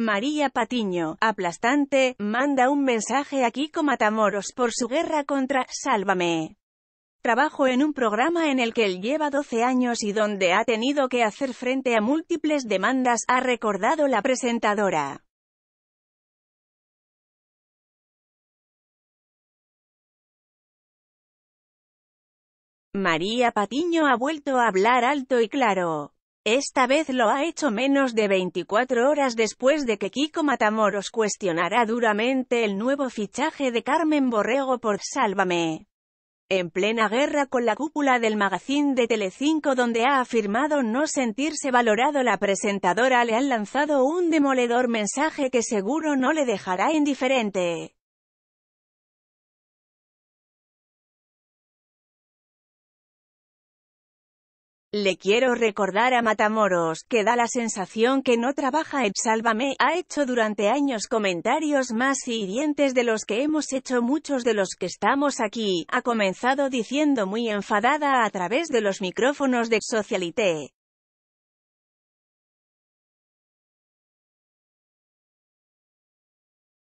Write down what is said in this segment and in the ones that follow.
María Patiño, aplastante, manda un mensaje a Kiko Matamoros por su guerra contra Sálvame. Trabajo en un programa en el que él lleva 12 años y donde ha tenido que hacer frente a múltiples demandas, ha recordado la presentadora. María Patiño ha vuelto a hablar alto y claro. Esta vez lo ha hecho menos de 24 horas después de que Kiko Matamoros cuestionara duramente el nuevo fichaje de Carmen Borrego por Sálvame. En plena guerra con la cúpula del magazine de Telecinco donde ha afirmado no sentirse valorado la presentadora le han lanzado un demoledor mensaje que seguro no le dejará indiferente. Le quiero recordar a Matamoros, que da la sensación que no trabaja en Sálvame, ha hecho durante años comentarios más hirientes de los que hemos hecho muchos de los que estamos aquí, ha comenzado diciendo muy enfadada a través de los micrófonos de Socialité.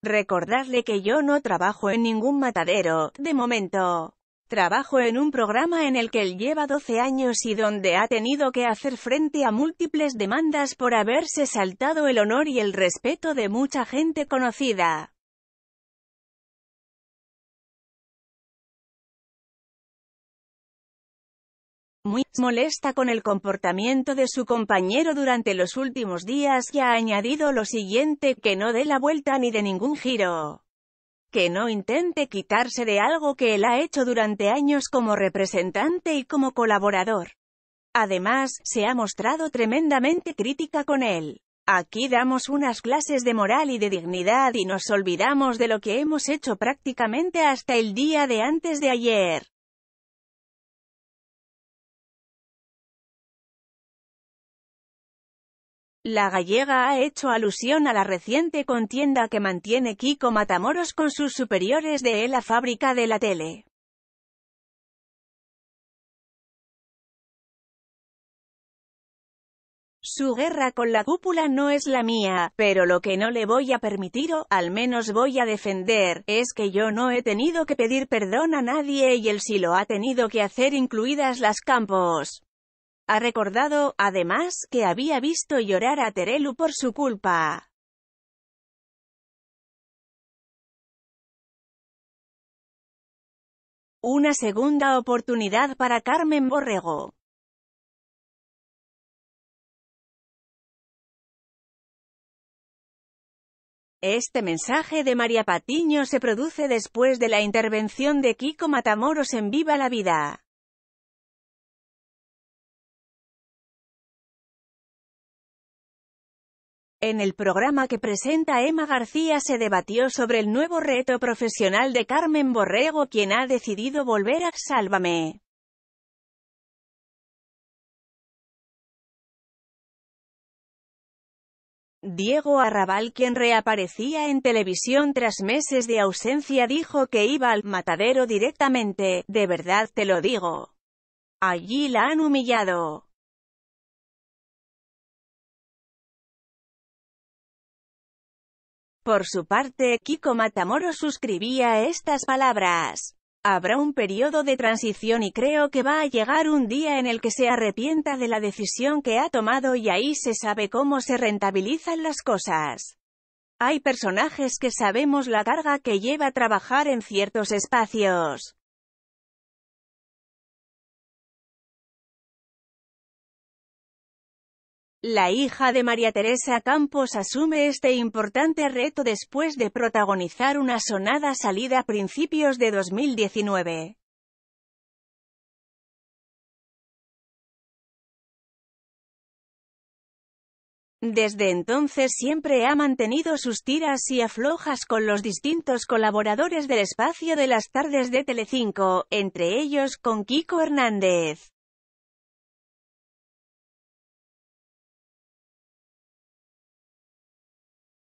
Recordarle que yo no trabajo en ningún matadero, de momento. Trabajo en un programa en el que él lleva 12 años y donde ha tenido que hacer frente a múltiples demandas por haberse saltado el honor y el respeto de mucha gente conocida. muy molesta con el comportamiento de su compañero durante los últimos días y ha añadido lo siguiente, que no dé la vuelta ni de ningún giro que no intente quitarse de algo que él ha hecho durante años como representante y como colaborador. Además, se ha mostrado tremendamente crítica con él. Aquí damos unas clases de moral y de dignidad y nos olvidamos de lo que hemos hecho prácticamente hasta el día de antes de ayer. La gallega ha hecho alusión a la reciente contienda que mantiene Kiko Matamoros con sus superiores de la fábrica de la tele. Su guerra con la cúpula no es la mía, pero lo que no le voy a permitir o, al menos voy a defender, es que yo no he tenido que pedir perdón a nadie y él sí lo ha tenido que hacer incluidas las campos. Ha recordado, además, que había visto llorar a Terelu por su culpa. Una segunda oportunidad para Carmen Borrego. Este mensaje de María Patiño se produce después de la intervención de Kiko Matamoros en Viva la Vida. En el programa que presenta Emma García se debatió sobre el nuevo reto profesional de Carmen Borrego quien ha decidido volver a Sálvame. Diego Arrabal quien reaparecía en televisión tras meses de ausencia dijo que iba al «matadero» directamente, de verdad te lo digo. Allí la han humillado. Por su parte, Kiko Matamoros suscribía estas palabras. Habrá un periodo de transición y creo que va a llegar un día en el que se arrepienta de la decisión que ha tomado y ahí se sabe cómo se rentabilizan las cosas. Hay personajes que sabemos la carga que lleva trabajar en ciertos espacios. La hija de María Teresa Campos asume este importante reto después de protagonizar una sonada salida a principios de 2019. Desde entonces siempre ha mantenido sus tiras y aflojas con los distintos colaboradores del espacio de las tardes de Telecinco, entre ellos con Kiko Hernández.